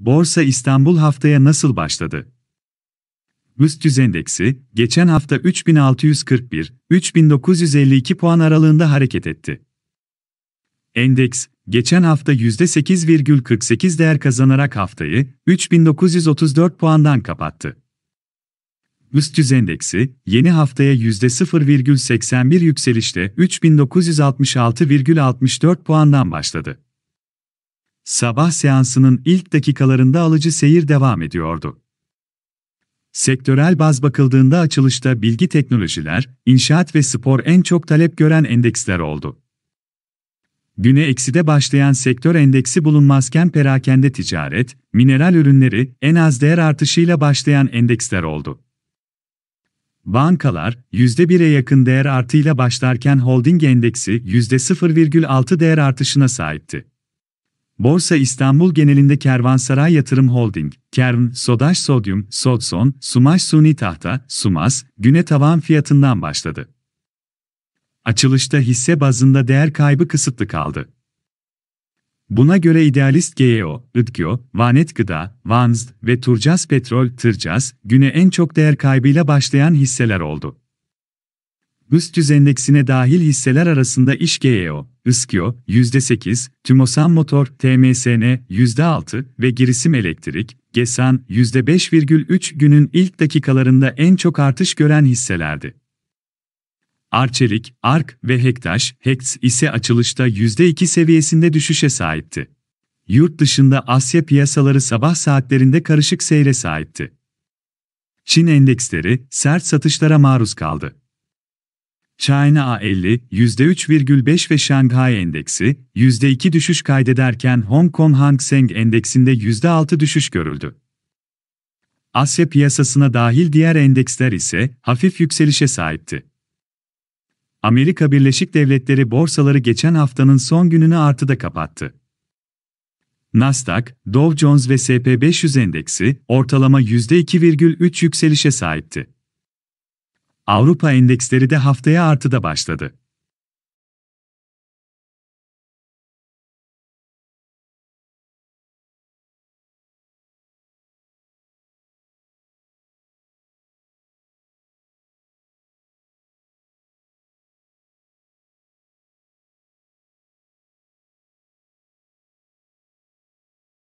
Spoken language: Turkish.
Borsa İstanbul haftaya nasıl başladı? BIST 100 endeksi geçen hafta 3641, 3952 puan aralığında hareket etti. Endeks geçen hafta %8,48 değer kazanarak haftayı 3934 puandan kapattı. BIST 100 endeksi yeni haftaya %0,81 yükselişte 3966,64 puandan başladı. Sabah seansının ilk dakikalarında alıcı seyir devam ediyordu. Sektörel baz bakıldığında açılışta bilgi teknolojiler, inşaat ve spor en çok talep gören endeksler oldu. Güne ekside başlayan sektör endeksi bulunmazken perakende ticaret, mineral ürünleri en az değer artışıyla başlayan endeksler oldu. Bankalar, %1'e yakın değer artıyla başlarken holding endeksi %0,6 değer artışına sahipti. Borsa İstanbul genelinde Kervansaray Yatırım Holding, Kerm, Sodaş Sodyum, Sodson, Sumaş Suni Tahta, Sumas, güne tavan fiyatından başladı. Açılışta hisse bazında değer kaybı kısıtlı kaldı. Buna göre idealist GEO, IDGO, Vanet Gıda, Vanzd ve Turcas Petrol, Tırcas, güne en çok değer kaybıyla başlayan hisseler oldu. BIST 100 endeksine dahil hisseler arasında İŞGEO, Iskio %8, TÜMOSAN Motor, TMSN, %6 ve Girisim Elektrik, GESAN, %5,3 günün ilk dakikalarında en çok artış gören hisselerdi. Arçelik, ARK ve Hektaş, HEX ise açılışta %2 seviyesinde düşüşe sahipti. Yurt dışında Asya piyasaları sabah saatlerinde karışık seyre sahipti. Çin endeksleri sert satışlara maruz kaldı. China A50 %3,5 ve Şanghay Endeksi %2 düşüş kaydederken Hong Kong Hang Seng Endeksinde %6 düşüş görüldü. Asya piyasasına dahil diğer endeksler ise hafif yükselişe sahipti. Amerika Birleşik Devletleri borsaları geçen haftanın son gününü artıda kapattı. Nasdaq, Dow Jones ve SP500 endeksi ortalama %2,3 yükselişe sahipti. Avrupa endeksleri de haftaya artıda başladı.